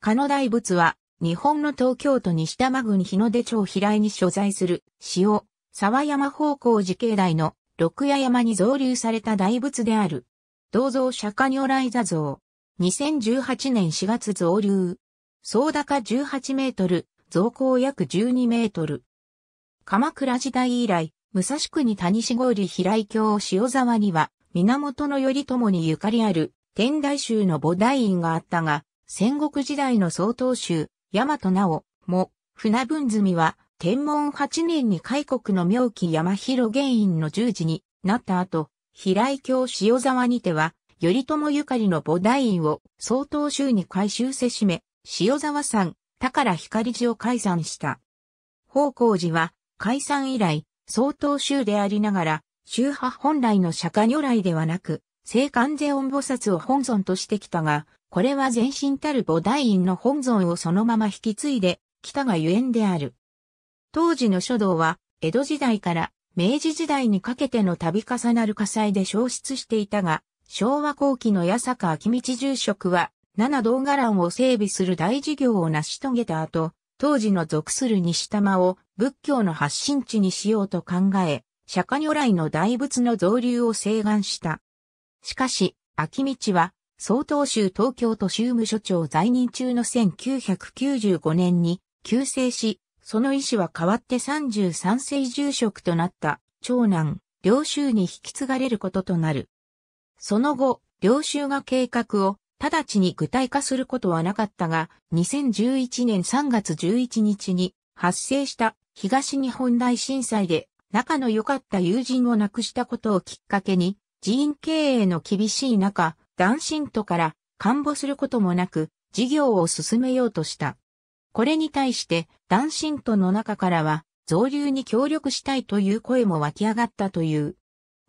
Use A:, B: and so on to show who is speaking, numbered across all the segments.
A: 加野大仏は、日本の東京都西多摩郡日の出町平井に所在する、塩、沢山方向寺境内の六夜山に造立された大仏である。銅像釈迦如来座像。2018年4月造立。総高18メートル、造高約12メートル。鎌倉時代以来、武蔵国谷西里平井京塩沢には、源頼朝にゆかりある、天台宗の菩提院があったが、戦国時代の総統宗、大和直、も、船分積は、天文8年に開国の妙記山広原院の十字になった後、平井京塩沢にては、頼朝ゆかりの菩提院を総統衆に改修せしめ、塩沢山、宝光寺を解散した。宝光寺は、解散以来、総統衆でありながら、宗派本来の釈迦如来ではなく、聖観世音菩薩を本尊としてきたが、これは前身たる菩提院の本尊をそのまま引き継いで来たがゆえんである。当時の書道は、江戸時代から明治時代にかけての度重なる火災で消失していたが、昭和後期の八坂秋道住職は、七道伽藍を整備する大事業を成し遂げた後、当時の属する西玉を仏教の発信地にしようと考え、釈迦如来の大仏の造流を請願した。しかし、秋道は、総統州東京都州務所長在任中の1995年に急逝し、その意思は変わって33世住職となった長男、領州に引き継がれることとなる。その後、領州が計画を直ちに具体化することはなかったが、2011年3月11日に発生した東日本大震災で仲の良かった友人を亡くしたことをきっかけに、寺院経営の厳しい中、男信徒から看護することもなく、事業を進めようとした。これに対して、男信徒の中からは、増流に協力したいという声も湧き上がったという。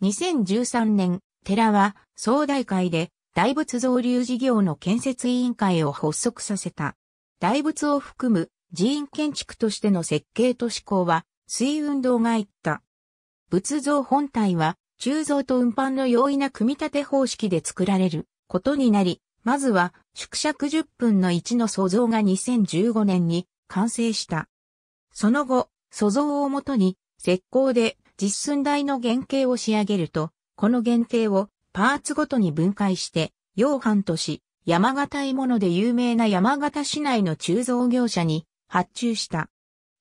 A: 2013年、寺は総大会で大仏増流事業の建設委員会を発足させた。大仏を含む寺院建築としての設計と施行は、水運動が行った。仏像本体は鋳造と運搬の容易な組み立て方式で作られることになり、まずは縮尺10分の1の素像が2015年に完成した。その後、素像をもとに石膏で実寸大の原型を仕上げると、この原型をパーツごとに分解して、洋飯とし、山形芋ので有名な山形市内の鋳造業者に発注した。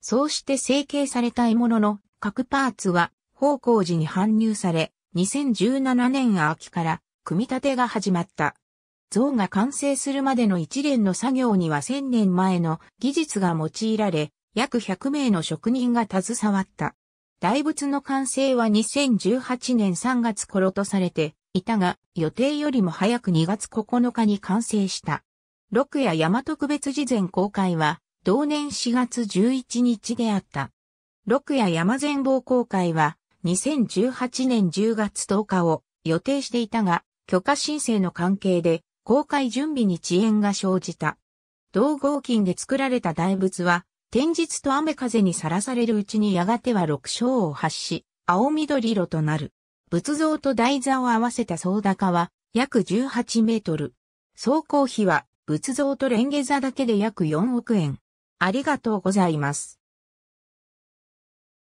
A: そうして成形された芋の各パーツは方向寺に搬入され、2017年秋から組み立てが始まった。像が完成するまでの一連の作業には1000年前の技術が用いられ、約100名の職人が携わった。大仏の完成は2018年3月頃とされていたが、予定よりも早く2月9日に完成した。六夜山特別事前公開は、同年4月11日であった。六夜山全貌公開は、2018年10月10日を予定していたが、許可申請の関係で公開準備に遅延が生じた。同合金で作られた大仏は、天日と雨風にさらされるうちにやがては六章を発し、青緑色となる。仏像と台座を合わせた総高は約18メートル。総工費は仏像とレンゲ座だけで約4億円。ありがとうございます。